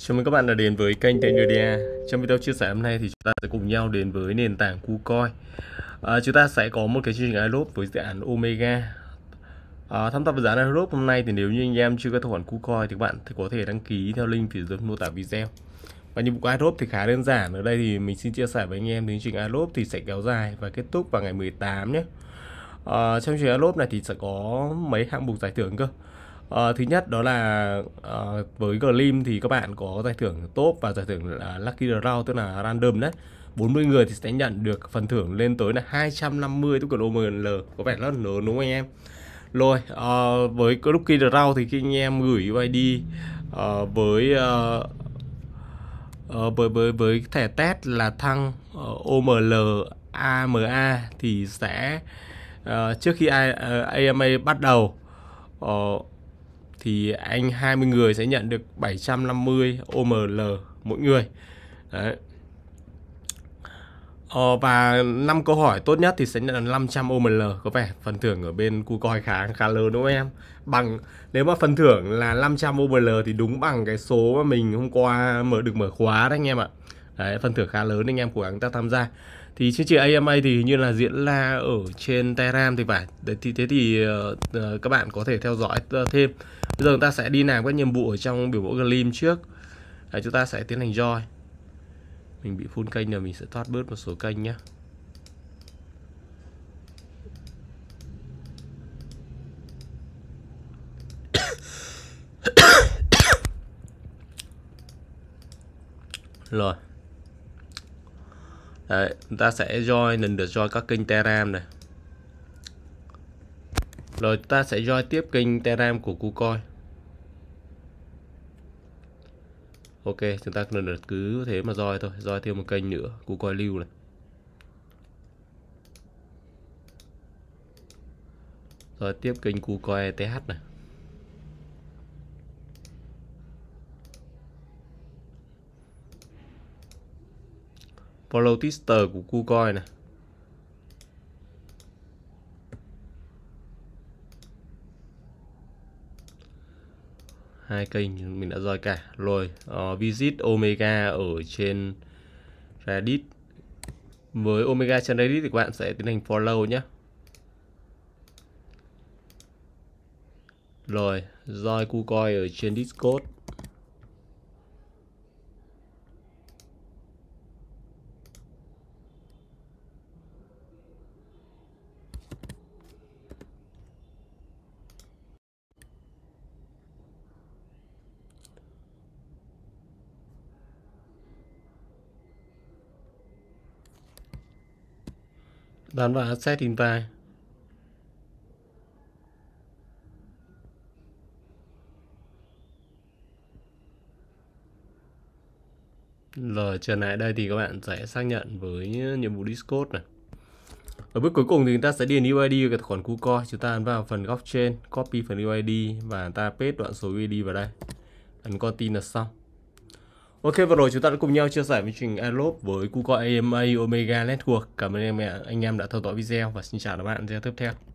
Chào mừng các bạn đã đến với kênh Tenderia. Trong video chia sẻ hôm nay thì chúng ta sẽ cùng nhau đến với nền tảng KuCoin. À, chúng ta sẽ có một cái chương trình iLoop với dự án Omega. À, tham gia vào dự án iLoop hôm nay thì nếu như anh em chưa có tài khoản KuCoin thì các bạn thì có thể đăng ký theo link phía dưới mô tả video. Và nhiệm vụ iLoop thì khá đơn giản. Ở đây thì mình xin chia sẻ với anh em chương trình iLoop thì sẽ kéo dài và kết thúc vào ngày 18 nhé. À, trong chương trình iLoop này thì sẽ có mấy hạng mục giải thưởng cơ. Uh, thứ nhất đó là uh, với Glim thì các bạn có giải thưởng top và giải thưởng là Lucky Draw tức là random đấy. 40 người thì sẽ nhận được phần thưởng lên tới là 250 token OML có vẻ rất lớn đúng không anh em? Rồi, uh, với Lucky Draw thì khi anh em gửi id uh, với uh, uh, với với với thẻ test là thăng uh, OML AMA thì sẽ uh, trước khi AMA bắt đầu uh, thì anh 20 người sẽ nhận được 750 OML mỗi người đấy Ờ, và năm câu hỏi tốt nhất thì sẽ nhận là 500 OML có vẻ phần thưởng ở bên cu coi khá khá lớn đúng không em bằng nếu mà phần thưởng là 500 OML thì đúng bằng cái số mà mình hôm qua mở được mở khóa đấy anh em ạ đấy, phần thưởng khá lớn anh em cố gắng ta tham gia thì chương trình AMA thì như là diễn ra ở trên Telegram thì phải đấy, thì thế thì uh, các bạn có thể theo dõi ờ, thêm bây giờ chúng ta sẽ đi làm các nhiệm vụ ở trong biểu mẫu Gleam trước đấy, chúng ta sẽ tiến hành join mình bị full kênh rồi mình sẽ thoát bớt một số kênh nhé rồi Đấy, ta sẽ join lần lượt join các kênh Telegram này. Rồi ta sẽ join tiếp kênh Telegram của KuCoin. Ok, chúng ta lần lượt cứ thế mà join thôi, join thêm một kênh nữa, KuCoin lưu này. Rồi tiếp kênh KuCoin ETH này. follow tester của KuCoin này hai kênh mình đã rồi cả rồi uh, visit omega ở trên reddit với omega trên reddit thì các bạn sẽ tiến hành follow nhé rồi roi KuCoin ở trên discord Bạn vào Asset Invite. Rồi trở lại đây thì các bạn sẽ xác nhận với nhiệm vụ Discord này. Ở bước cuối cùng thì chúng ta sẽ điền UID của tài khoản KuCoin. Chúng ta ấn vào phần góc trên, copy phần UID và ta paste đoạn số UID vào đây. Ấn continue là xong. Ok, vừa rồi chúng ta đã cùng nhau chia sẻ chương trình iLob với Google AMA Omega Network. Cảm ơn em, anh em đã theo dõi video và xin chào các bạn video tiếp theo.